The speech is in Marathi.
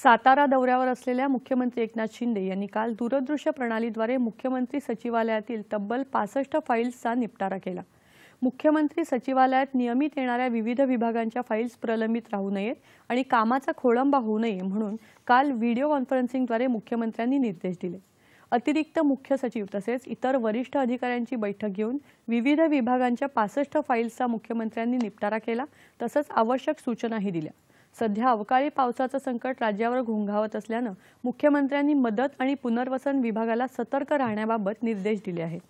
सातारा दौऱ्यावर असलेल्या मुख्यमंत्री एकनाथ शिंदे यांनी काल दूरदृश्य प्रणालीद्वारे मुख्यमंत्री सचिवालयातील तब्बल पासष्ट फाईल्सचा निपटारा केला मुख्यमंत्री सचिवालयात नियमित येणाऱ्या विविध विभागांच्या फाईल्स प्रलंबित राहू नयेत आणि कामाचा खोळंबा होऊ नये म्हणून काल व्हिडिओ कॉन्फरन्सिंगद्वारे मुख्यमंत्र्यांनी निर्देश दिले अतिरिक्त मुख्य सचिव तसेच इतर वरिष्ठ अधिकाऱ्यांची बैठक घेऊन विविध विभागांच्या पासष्ट फाईल्सचा मुख्यमंत्र्यांनी निपटारा केला तसंच आवश्यक सूचनाही दिल्या सध्या अवकाळी पावसाचं संकट राज्यावर घोंघावत असल्यानं मुख्यमंत्र्यांनी मदत आणि पुनर्वसन विभागाला सतर्क राहण्याबाबत निर्देश दिले आहेत